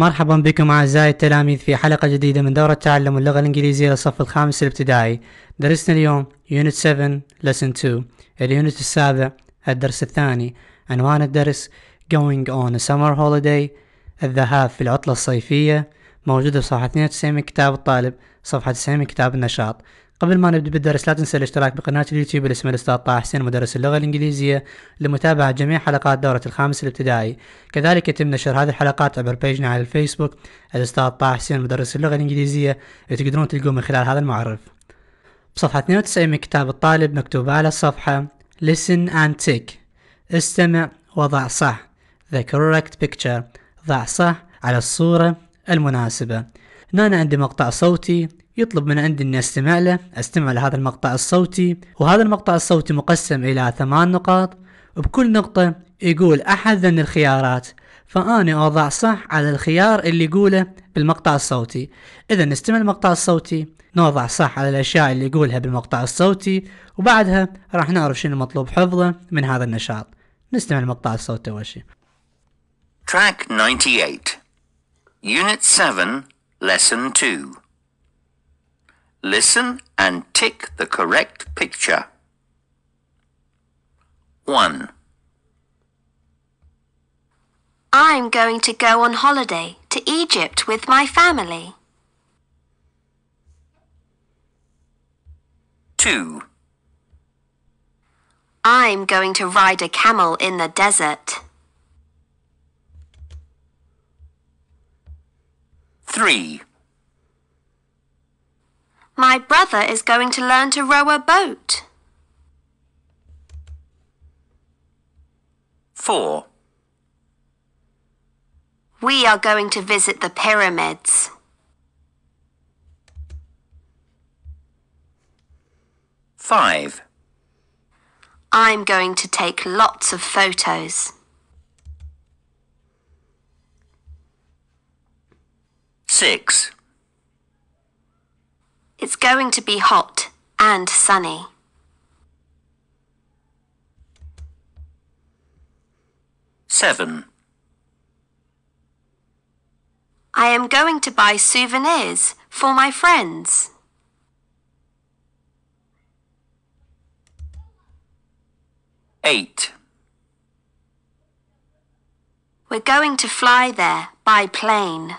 مرحبا بكم أعزائي التلاميذ في حلقة جديدة من دورة تعلم اللغة الإنجليزية للصف الخامس الابتدائي درسنا اليوم Unit 7 lesson 2 اليونت السابع الدرس الثاني عنوان الدرس Going on a summer holiday الذهاب في العطلة الصيفية موجودة في صفحة 92 من كتاب الطالب صفحة 90 من كتاب النشاط قبل ما نبدأ بالدرس لا تنسى الاشتراك بقناة اليوتيوب اللي الأستاذ طه حسين مدرس اللغة الإنجليزية لمتابعة جميع حلقات دورة الخامس الابتدائي كذلك يتم نشر هذه الحلقات عبر بيجنا على الفيسبوك الأستاذ طه حسين مدرس اللغة الإنجليزية تقدرون تلقوه من خلال هذا المعرف بصفحة 92 من كتاب الطالب مكتوب على الصفحة Listen and tick استمع وضع صح The correct picture ضع صح على الصورة المناسبة هنا عندي مقطع صوتي يطلب من عندي اني استمع له استمع لهذا المقطع الصوتي وهذا المقطع الصوتي مقسم الى ثمان نقاط وبكل نقطة يقول احد ذن الخيارات فأنا أضع صح على الخيار اللي يقوله بالمقطع الصوتي إذا نستمع المقطع الصوتي نوضع صح على الأشياء اللي يقولها بالمقطع الصوتي وبعدها راح نعرف شنو مطلوب حفظه من هذا النشاط نستمع المقطع الصوتي أول شيء Track 98 Unit 7 Lesson 2 Listen and tick the correct picture. 1. I'm going to go on holiday to Egypt with my family. 2. I'm going to ride a camel in the desert. 3. My brother is going to learn to row a boat. 4. We are going to visit the pyramids. 5. I'm going to take lots of photos. 6. It's going to be hot and sunny. Seven. I am going to buy souvenirs for my friends. Eight. We're going to fly there by plane.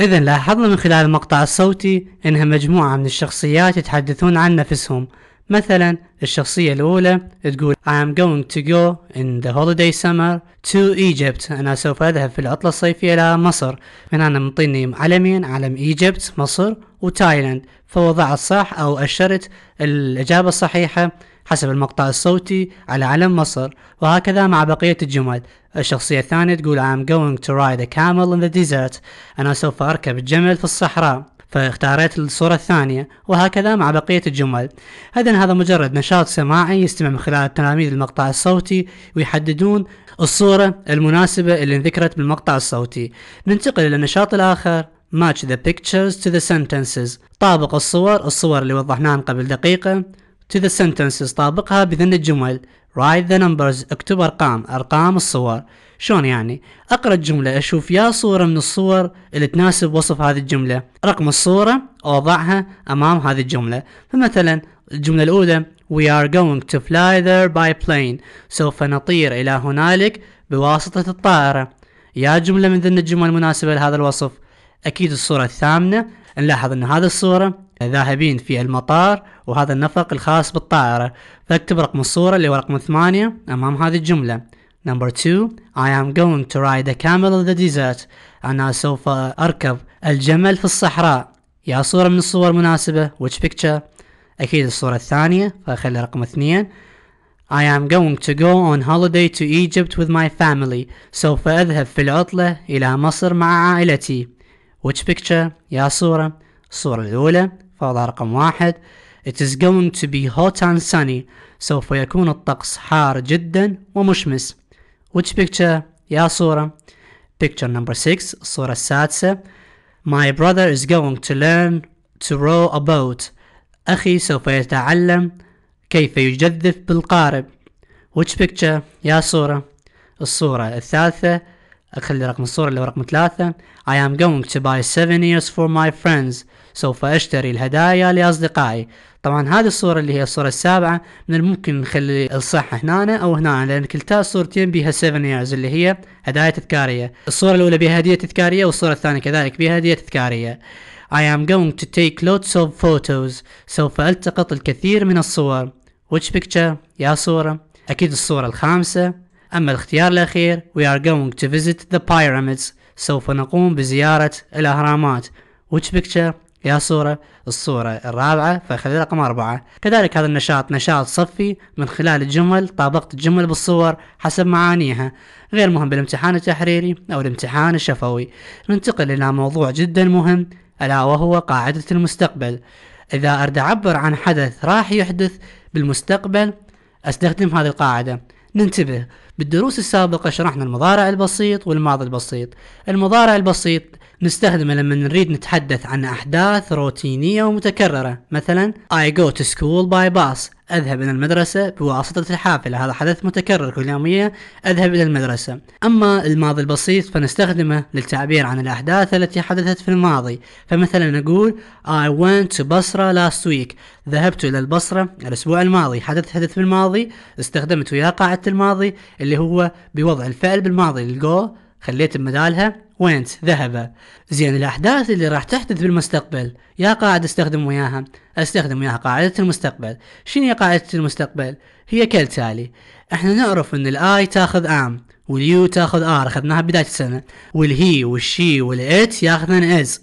إذا لاحظنا من خلال المقطع الصوتي إنها مجموعة من الشخصيات يتحدثون عن نفسهم مثلا الشخصية الأولى تقول I'm going to go in the holiday summer to Egypt أنا سوف أذهب في العطلة الصيفية إلى مصر من أنا مطيني علمين علم إيجيبت مصر وتايلاند فوضعت صح أو أشرت الإجابة الصحيحة حسب المقطع الصوتي على علم مصر وهكذا مع بقية الجمل الشخصية الثانية تقول I'm going to ride a camel in the desert أنا سوف أركب الجمل في الصحراء فاختاريت الصورة الثانية وهكذا مع بقية الجمل إذا هذا مجرد نشاط سماعي يستمع من خلال التلاميذ المقطع الصوتي ويحددون الصورة المناسبة اللي انذكرت بالمقطع الصوتي ننتقل إلى النشاط الآخر match the pictures to the sentences طابق الصور الصور اللي وضحناها قبل دقيقة to the sentences طابقها بذن الجمل write the numbers اكتب ارقام ارقام الصور شلون يعني اقرا الجمله اشوف يا صوره من الصور اللي تناسب وصف هذه الجمله رقم الصوره اوضعها امام هذه الجمله فمثلا الجمله الاولى We are going to fly there by plane سوف نطير إلى هنالك بواسطة الطائرة يا جملة من ذن الجمل المناسبة لهذا الوصف أكيد الصورة الثامنة نلاحظ أن هذه الصورة ذاهبين في المطار وهذا النفق الخاص بالطائرة فاكتب رقم الصورة اللي هو رقم ثمانية أمام هذه الجملة Number two, I am going to ride a camel in the desert. أنا سوف أركب الجمل في الصحراء. يا صورة من الصور مناسبة which picture أكيد الصورة الثانية فخلي رقم اثنين I am going to go on holiday to Egypt with my family سوف أذهب في العطلة إلى مصر مع عائلتي which picture يا صورة الصورة الأولى فوضع رقم واحد It is going to be hot and sunny سوف يكون الطقس حار جدا ومشمس Which picture؟ يا صورة Picture number six الصورة السادسة My brother is going to learn to row a boat أخي سوف يتعلم كيف يجذف بالقارب Which picture؟ يا صورة الصورة الثالثة اخلي رقم الصورة اللي هو رقم ثلاثة I am going to buy seven years for my friends سوف اشتري الهدايا لاصدقائي طبعا هذه الصورة اللي هي الصورة السابعة من الممكن نخلي الصح هنا او هنا لان كلتا الصورتين بيها 7 years اللي هي هدايا تذكارية الصورة الاولى بها هدية تذكارية والصورة الثانية كذلك بها هدية تذكارية I am going to take lots of photos سوف التقط الكثير من الصور which picture يا صورة اكيد الصورة الخامسة أما الاختيار الأخير we are going to visit the pyramids سوف نقوم بزيارة الأهرامات which picture يا صورة الصورة الرابعة فخلي رقم أربعة كذلك هذا النشاط نشاط صفي من خلال الجمل طابقت الجمل بالصور حسب معانيها غير مهم بالامتحان التحريري أو الامتحان الشفوي ننتقل إلى موضوع جدا مهم ألا وهو قاعدة المستقبل إذا أرد أعبر عن حدث راح يحدث بالمستقبل أستخدم هذه القاعدة ننتبه بالدروس السابقة شرحنا المضارع البسيط والماضي البسيط المضارع البسيط نستخدمه لما نريد نتحدث عن أحداث روتينية ومتكررة مثلا I go to school by bus أذهب إلى المدرسة بواسطة الحافلة هذا حدث متكرر كل يومية أذهب إلى المدرسة أما الماضي البسيط فنستخدمه للتعبير عن الأحداث التي حدثت في الماضي فمثلا نقول I went to Basra last week ذهبت إلى البصرة الأسبوع الماضي حدث حدث في الماضي استخدمت ويا قاعدة الماضي اللي هو بوضع الفعل بالماضي الجو خليت بدالها وينت ذهب زين الأحداث اللي راح تحدث بالمستقبل يا قاعد استخدم وياها استخدم وياها قاعدة المستقبل شنو هي قاعدة المستقبل هي كالتالي احنا نعرف ان الاي تاخذ ام واليو تاخذ ار اخذناها بداية السنة والهي والشي والات ياخذن از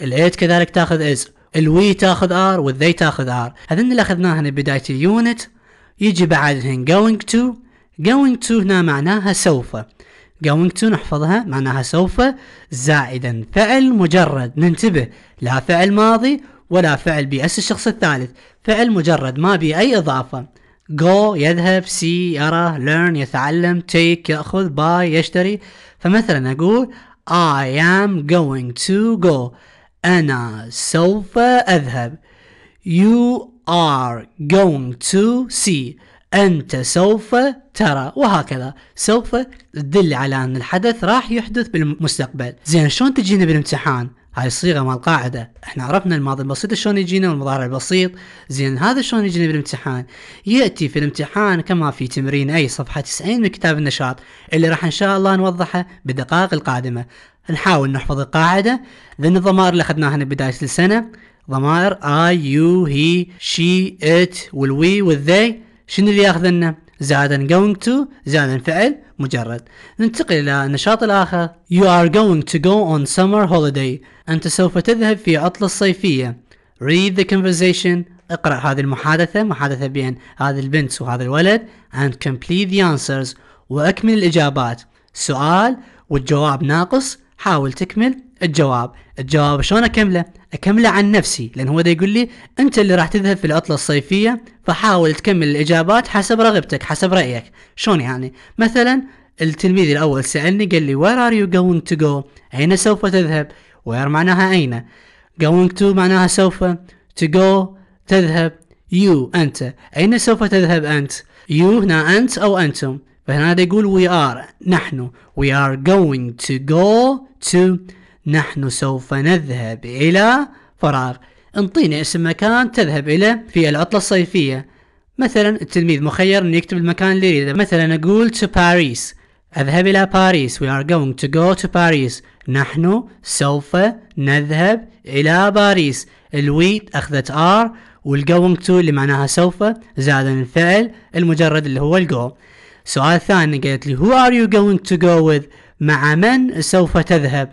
الات كذلك تاخذ از الوي تاخذ ار والذي تاخذ ار هذن اللي اخذناها بداية اليونت يجي بعدهن going to going to هنا معناها سوف going to نحفظها معناها سوف زائدا فعل مجرد ننتبه لا فعل ماضي ولا فعل بأس الشخص الثالث فعل مجرد ما بي أي إضافة go يذهب see يرى learn يتعلم take يأخذ buy يشتري فمثلا أقول I am going to go أنا سوف أذهب you are going to see أنت سوف ترى وهكذا سوف تدل على أن الحدث راح يحدث بالمستقبل زين شلون تجينا بالامتحان هاي الصيغه مال قاعده احنا عرفنا الماضي البسيط شلون يجينا والمضارع البسيط زين هذا شلون يجينا بالامتحان ياتي في الامتحان كما في تمرين اي صفحه 90 من كتاب النشاط اللي راح ان شاء الله نوضحه بالدقائق القادمه نحاول نحفظ القاعده لان الضمائر اللي اخذناها بدايه السنه ضمائر اي يو هي شي ات والوي والذي شنو اللي ياخذنا زائد I'm going to زائد فعل مجرد ننتقل إلى النشاط الآخر You are going to go on summer holiday أنت سوف تذهب في عطلة الصيفية Read the conversation اقرأ هذه المحادثة محادثة بين هذه البنت وهذا الولد and complete the answers وأكمل الإجابات سؤال والجواب ناقص حاول تكمل الجواب الجواب شلون أكمله أكمله عن نفسي لان هو ده يقول لي انت اللي راح تذهب في العطله الصيفيه فحاول تكمل الاجابات حسب رغبتك حسب رايك شلون يعني مثلا التلميذ الاول سالني قال لي where are you going to go اين سوف تذهب where معناها اين going to معناها سوف to go تذهب you انت اين سوف تذهب انت you هنا انت او انتم فهنا يقول we are نحن we are going to go to نحن سوف نذهب إلى فراغ انطيني اسم مكان تذهب إليه في العطلة الصيفية مثلا التلميذ مخير انه يكتب المكان اللي يريده مثلا اقول to Paris اذهب الى باريس we are going to go to Paris نحن سوف نذهب الى باريس الويت اخذت ار والجوينج تو اللي معناها سوف زاد الفعل المجرد اللي هو الجو سؤال ثاني قالت لي who are you going to go with مع من سوف تذهب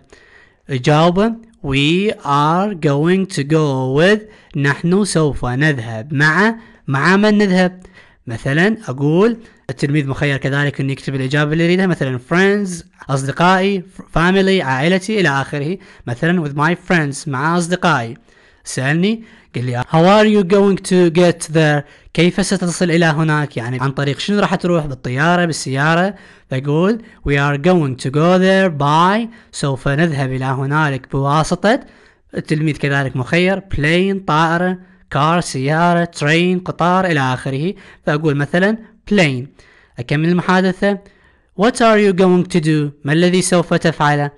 جاوبا We are going to go with نحن سوف نذهب مع مع من نذهب مثلا أقول التلميذ مخير كذلك أن يكتب الإجابة اللي يريدها مثلا friends أصدقائي family عائلتي إلى آخره مثلا with my friends مع أصدقائي سألني قال لي هاو ار يو جوينج تو جيت ذير كيف ستصل الى هناك يعني عن طريق شنو راح تروح بالطياره بالسياره فيقول وي ار جوينج تو جو ذير باي سوف نذهب الى هنالك بواسطه التلميذ كذلك مخير بلين طائره كار سياره ترين قطار الى اخره فاقول مثلا بلين اكمل المحادثه What are you going to do؟ ما الذي سوف تفعله؟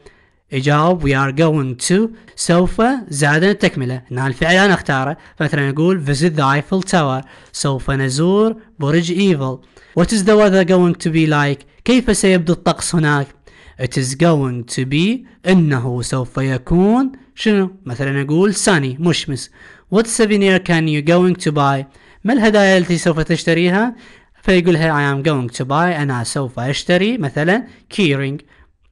يجاوب we are going to سوف زادنا التكملة هنا الفعل أنا اختاره فمثلا نقول visit the Eiffel Tower سوف نزور برج إيفل what is the weather going to be like كيف سيبدو الطقس هناك it is going to be إنه سوف يكون شنو مثلا نقول sunny مشمس what souvenir can you going to buy ما الهدايا التي سوف تشتريها فيقولها I am going to buy أنا سوف أشتري مثلا keyring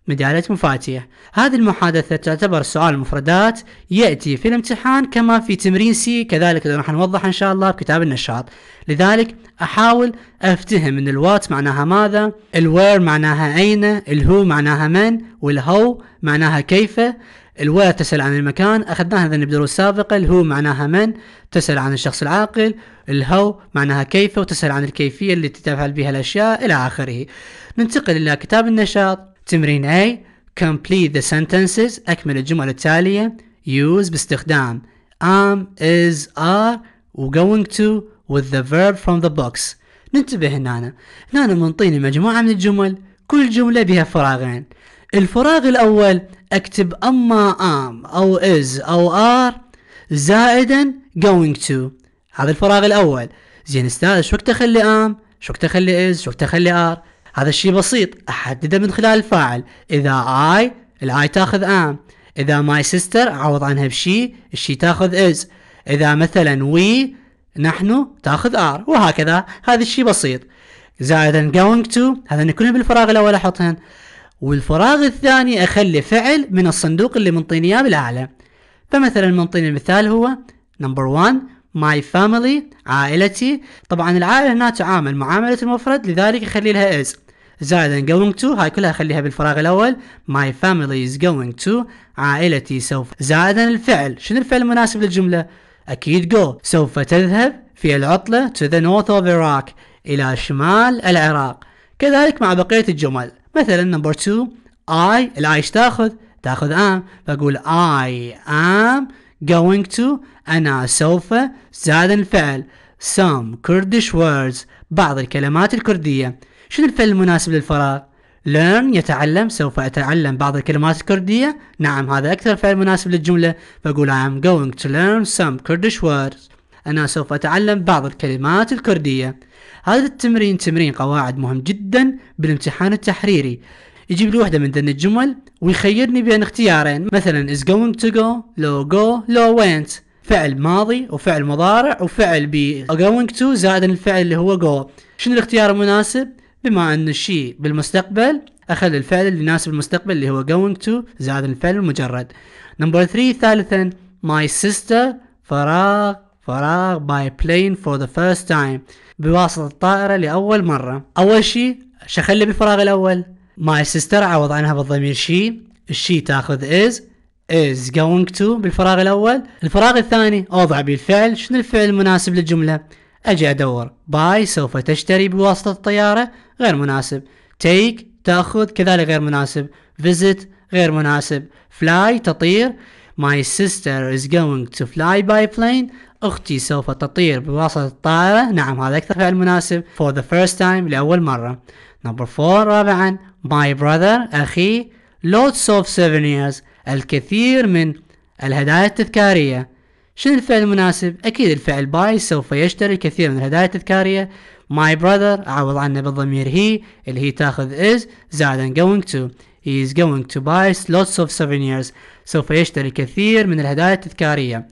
مدالة مفاتيح هذه المحادثة تعتبر سؤال مفردات يأتي في الامتحان كما في تمرين سي كذلك راح نوضح إن شاء الله في كتاب النشاط لذلك أحاول أفتهم أن الوات معناها ماذا الوير معناها أين الهو معناها من والهو معناها كيف الوير تسأل عن المكان أخذناها هذا بدروس السابقة الهو معناها من تسأل عن الشخص العاقل الهو معناها كيف وتسأل عن الكيفية التي تفعل بها الأشياء إلى آخره ننتقل إلى كتاب النشاط تمرين A complete the sentences أكمل الجمل التالية use باستخدام am is are و going to with the verb from the box ننتبه هنا هنا منطيني مجموعة من الجمل كل جملة بها فراغين الفراغ الأول أكتب أما am أو is أو are زائدا going to هذا الفراغ الأول زين استاذ شو أخلي am شو أخلي is شو أخلي are هذا الشيء بسيط احدده من خلال الفاعل اذا I الآي تاخذ ام اذا ماي سيستر اعوض عنها بشي الشي تاخذ از اذا مثلا وي نحن تاخذ ار وهكذا هذا الشيء بسيط زائدا going to هذا كلهم بالفراغ الاول احطهن والفراغ الثاني اخلي فعل من الصندوق اللي منطيني اياه بالاعلى فمثلا منطيني المثال هو نمبر 1 ماي فاميلي عائلتي طبعا العائله هنا تعامل معامله المفرد لذلك يخلي لها از زائدا going to هاي كلها خليها بالفراغ الاول my family is going to عائلتي سوف زائدا الفعل شنو الفعل المناسب للجمله اكيد go سوف تذهب في العطلة to the north of Iraq الى شمال العراق كذلك مع بقية الجمل مثلا نمبر 2 I الايش تاخذ تاخذ am فاقول I am going to أنا سوف زاد الفعل some Kurdish words بعض الكلمات الكردية شنو الفعل المناسب للفراغ؟ learn يتعلم سوف أتعلم بعض الكلمات الكردية نعم هذا أكثر فعل مناسب للجملة فأقول I'm going to learn some Kurdish words أنا سوف أتعلم بعض الكلمات الكردية هذا التمرين تمرين قواعد مهم جدا بالامتحان التحريري يجيب لي واحدة من ذن الجمل ويخيرني بين اختيارين مثلا is going to go لو go لو went فعل ماضي وفعل مضارع وفعل ب going to زائد الفعل اللي هو go شنو الاختيار المناسب بما ان الشيء بالمستقبل اخذ الفعل اللي يناسب المستقبل اللي هو going to زائد الفعل المجرد نمبر 3 ثالثا my sister فراغ فراغ by plane for the first time بواسطة الطائرة لأول مرة أول شيء شخلي بالفراغ الأول my sister عوض عنها بالضمير she الشي تاخذ is is going to بالفراغ الأول الفراغ الثاني أوضع بالفعل شنو الفعل المناسب للجملة أجي أدور باي سوف تشتري بواسطة الطيارة غير مناسب take تأخذ كذلك غير مناسب visit غير مناسب fly تطير my sister is going to fly by plane أختي سوف تطير بواسطة الطائرة نعم هذا أكثر فعل مناسب for the first time لأول مرة number 4 رابعا my brother أخي lots of souvenirs الكثير من الهدايا التذكارية شنو الفعل المناسب؟ أكيد الفعل باي سوف يشتري الكثير من الهدايا التذكارية my brother عوض عنه بالضمير he اللي هي تاخذ is زائدا going to he is going to buy lots of souvenirs سوف يشتري الكثير من الهدايا التذكارية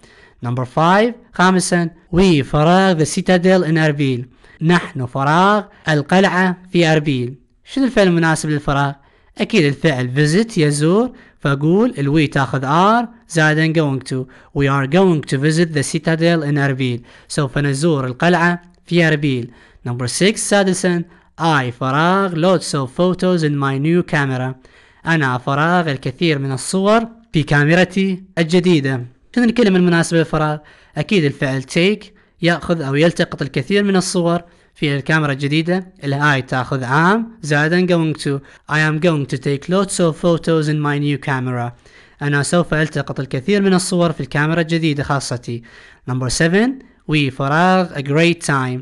number 5 خامسا we فراغ the citadel in أربيل نحن فراغ القلعة في أربيل شنو الفعل المناسب للفراغ؟ أكيد الفعل visit يزور فأقول الوي تاخذ are زائد I'm going to we are going to visit the citadel in Arbil سوف نزور القلعة في أربيل number six سادسا I فراغ lots of photos in my new camera أنا فراغ الكثير من الصور في كاميرتي الجديدة شنو الكلمة المناسبة للفراغ؟ أكيد الفعل take يأخذ أو يلتقط الكثير من الصور في الكاميرا الجديدة I تاخذ عام زائد I'm going to I am going to take lots of photos in my new camera أنا سوف ألتقط الكثير من الصور في الكاميرا الجديدة خاصتي Number 7 We فراغ a great time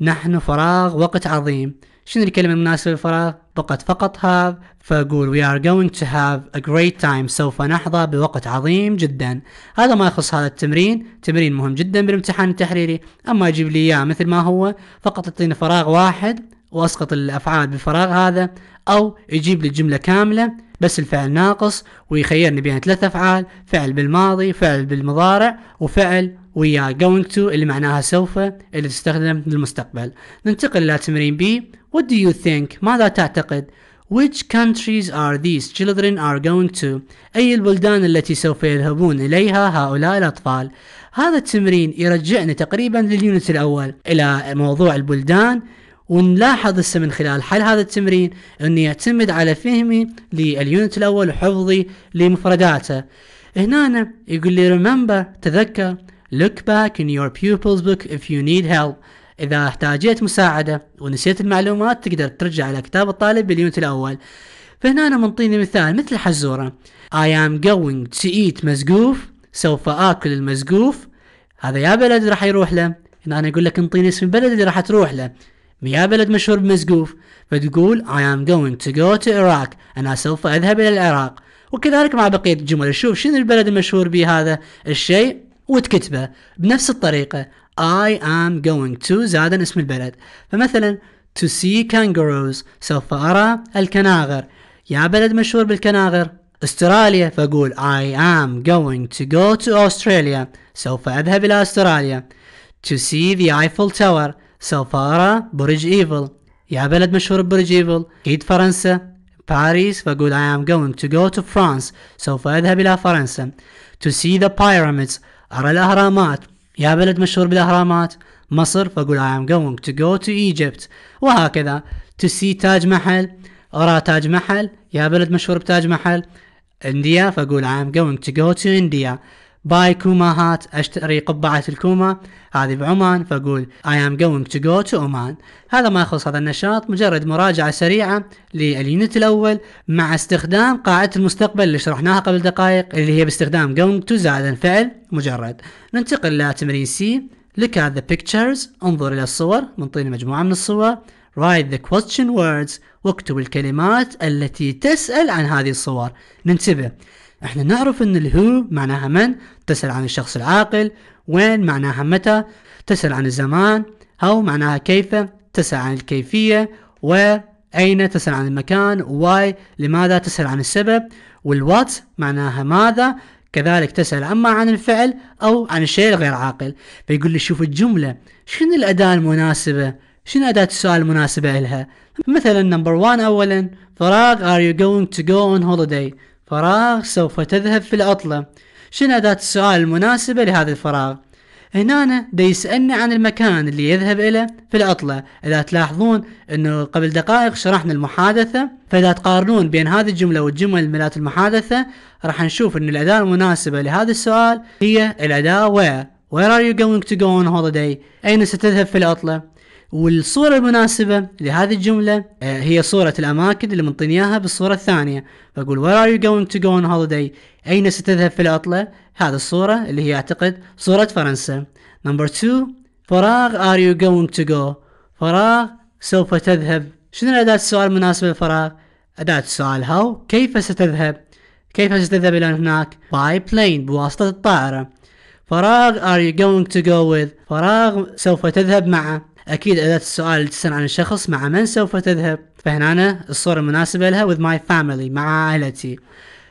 نحن فراغ وقت عظيم شنو الكلمة المناسبة للفراغ؟ بقت فقط have فأقول we are going to have a great time سوف نحظى بوقت عظيم جدا هذا ما يخص هذا التمرين تمرين مهم جدا بالامتحان التحريري أما أجيب لي إياه مثل ما هو فقط أعطيني فراغ واحد وأسقط الأفعال بالفراغ هذا أو يجيب لي جملة كاملة بس الفعل ناقص ويخيرني بين ثلاث أفعال فعل بالماضي فعل بالمضارع وفعل ويا going to اللي معناها سوف اللي تستخدم للمستقبل ننتقل إلى تمرين بي What do you think? ماذا تعتقد? Which countries are these children are going to? أي البلدان التي سوف يذهبون إليها هؤلاء الأطفال؟ هذا التمرين يرجعنا تقريبا لليونت الأول إلى موضوع البلدان ونلاحظ هسه من خلال حل هذا التمرين أنه يعتمد على فهمي لليونت الأول وحفظي لمفرداته هنا يقول لي remember تذكر look back in your pupil's book if you need help إذا احتاجيت مساعدة ونسيت المعلومات تقدر ترجع على كتاب الطالب باليونت الأول فهنا أنا منطيني مثال مثل حزورة I am going to eat مسقوف سوف آكل المسقوف هذا يا بلد راح يروح له هنا أنا أقول لك انطيني اسم البلد اللي راح تروح له يا بلد مشهور بمسقوف فتقول I am going to go to Iraq أنا سوف أذهب إلى العراق وكذلك مع بقية الجمل شوف شنو البلد المشهور به هذا الشيء وتكتبه بنفس الطريقة I am going to زادا اسم البلد فمثلا to see kangaroos سوف أرى الكناغر يا بلد مشهور بالكناغر استراليا فأقول I am going to go to Australia سوف أذهب إلى أستراليا to see the Eiffel Tower سوف أرى برج إيفل يا بلد مشهور ببرج إيفل أكيد فرنسا باريس فأقول I am going to go to France سوف أذهب إلى فرنسا to see the pyramids أرى الأهرامات يا بلد مشهور بالاهرامات مصر فاقول I am going to go to Egypt وهكذا to see تاج محل ارى تاج محل يا بلد مشهور بتاج محل انديا فاقول I am going to go to India باي كوما هات اشتري قبعة الكوما هذه بعمان فاقول I am going to go to Oman هذا ما يخص هذا النشاط مجرد مراجعة سريعة لليونت الاول مع استخدام قاعدة المستقبل اللي شرحناها قبل دقائق اللي هي باستخدام going to زائد الفعل مجرد ننتقل لتمرين سي Look at the pictures انظر إلى الصور منطيني مجموعة من الصور Write the question words واكتب الكلمات التي تسأل عن هذه الصور ننتبه احنا نعرف ان الهو معناها من تسأل عن الشخص العاقل وين معناها متى تسأل عن الزمان أو معناها كيف تسأل عن الكيفية وأين تسأل عن المكان واي لماذا تسأل عن السبب والوات معناها ماذا كذلك تسأل أما عن الفعل أو عن الشيء الغير عاقل فيقول لي شوف الجملة شنو الأداة المناسبة شنو أداة السؤال المناسبة لها مثلا نمبر 1 أولا فراغ are you going to go on holiday فراغ سوف تذهب في العطلة شنو أداة السؤال المناسبة لهذا الفراغ هنا دا يسألني عن المكان اللي يذهب إليه في العطلة إذا تلاحظون أنه قبل دقائق شرحنا المحادثة فإذا تقارنون بين هذه الجملة والجمل مالت المحادثة راح نشوف أن الأداة المناسبة لهذا السؤال هي الأداة where Where are you going to go on holiday؟ أين ستذهب في العطلة؟ والصورة المناسبة لهذه الجملة آه، هي صورة الأماكن اللي منطيني إياها بالصورة الثانية فأقول where are you going to go on holiday أين ستذهب في العطلة هذه الصورة اللي هي أعتقد صورة فرنسا number two فراغ are you going to go فراغ سوف تذهب شنو أداة السؤال المناسبة للفراغ أداة السؤال how كيف ستذهب كيف ستذهب إلى هناك by plane بواسطة الطائرة فراغ are you going to go with فراغ سوف تذهب معه أكيد أداة السؤال تسأل عن الشخص مع من سوف تذهب فهنا أنا الصورة المناسبة لها with my family مع عائلتي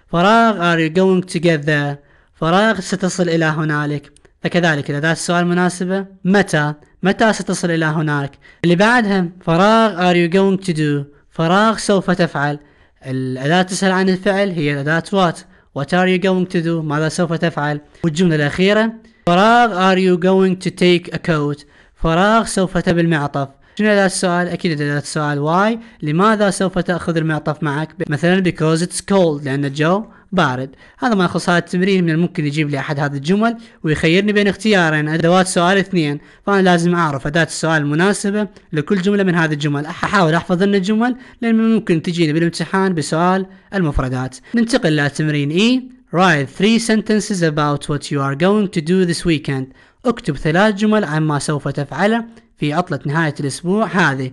فراغ are you going together فراغ ستصل إلى هنالك فكذلك إذا ذات السؤال مناسبة متى متى ستصل إلى هناك اللي بعدها فراغ are you going to do فراغ سوف تفعل الأداة تسأل عن الفعل هي الأداة what what are you going to do ماذا سوف تفعل والجملة الأخيرة فراغ are you going to take a coat فراغ سوف تبي المعطف شنو هذا السؤال؟ اكيد هذا السؤال واي لماذا سوف تاخذ المعطف معك؟ مثلا because it's cold لان الجو بارد هذا ما يخص هذا التمرين من الممكن يجيب لي احد هذه الجمل ويخيرني بين اختيارين ادوات سؤال اثنين فانا لازم اعرف اداة السؤال المناسبة لكل جملة من هذه الجمل احاول احفظ لنا الجمل لان ممكن تجيني بالامتحان بسؤال المفردات ننتقل لتمرين اي e. Write three sentences about what you are going to do this weekend. اكتب ثلاث جمل عن ما سوف تفعله في عطلة نهاية الأسبوع هذه.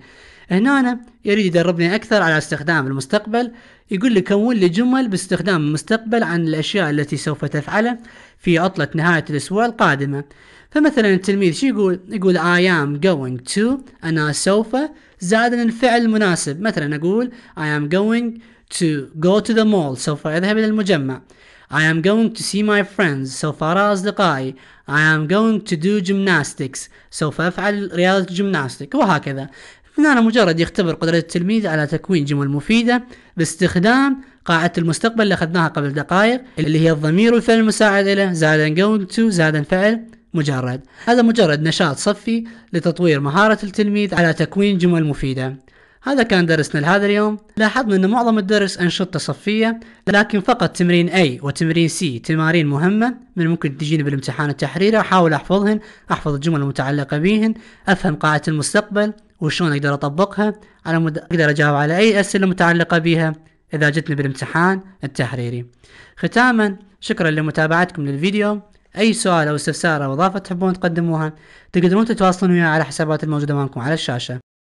هنا يريد يدربني أكثر على استخدام المستقبل يقول لي كون لي جمل باستخدام المستقبل عن الأشياء التي سوف تفعله في عطلة نهاية الأسبوع القادمة فمثلا التلميذ شو يقول يقول I am going to أنا سوف زائد الفعل المناسب مثلا أقول I am going to go to the mall سوف أذهب إلى المجمع I am going to see my friends سوف أرى أصدقائي I am going to do gymnastics سوف أفعل رياضة جيمناستيك وهكذا هنا مجرد يختبر قدرة التلميذ على تكوين جمل مفيدة باستخدام قاعدة المستقبل اللي أخذناها قبل دقائق اللي هي الضمير والفعل المساعد له زائد going to زائد فعل مجرد هذا مجرد نشاط صفي لتطوير مهارة التلميذ على تكوين جمل مفيدة هذا كان درسنا لهذا اليوم لاحظنا أن معظم الدرس أنشطة صفية لكن فقط تمرين A وتمرين C تمارين مهمة من الممكن تجيني بالامتحان التحريري أحاول أحفظهن أحفظ الجمل المتعلقة بهن أفهم قاعدة المستقبل وشلون أقدر أطبقها على مد... أقدر أجاوب على أي أسئلة متعلقة بها إذا جتني بالامتحان التحريري ختاما شكرا لمتابعتكم للفيديو أي سؤال أو استفسار أو إضافة تحبون تقدموها تقدرون تتواصلون وياي على حسابات الموجودة معكم على الشاشة